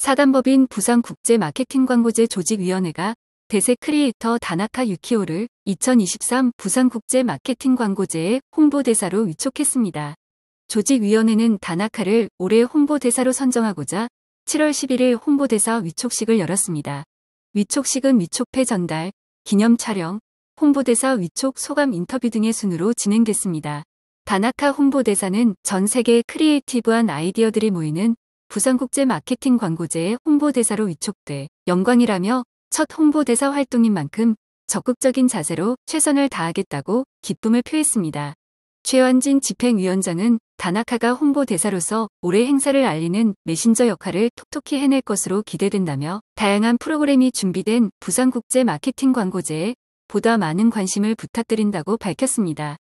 사단법인 부산국제마케팅광고제 조직위원회가 대세 크리에이터 다나카 유키오를 2023 부산국제마케팅광고제의 홍보대사로 위촉했습니다. 조직위원회는 다나카를 올해 홍보대사로 선정하고자 7월 11일 홍보대사 위촉식을 열었습니다. 위촉식은 위촉패 전달, 기념 촬영, 홍보대사 위촉 소감 인터뷰 등의 순으로 진행됐습니다. 다나카 홍보대사는 전 세계 크리에이티브한 아이디어들이 모이는 부산국제 마케팅 광고제의 홍보대사로 위촉돼 영광이라며 첫 홍보대사 활동인 만큼 적극적인 자세로 최선을 다하겠다고 기쁨을 표했습니다. 최완진 집행위원장은 다나카가 홍보대사로서 올해 행사를 알리는 메신저 역할을 톡톡히 해낼 것으로 기대된다며 다양한 프로그램이 준비된 부산국제 마케팅 광고제에 보다 많은 관심을 부탁드린다고 밝혔습니다.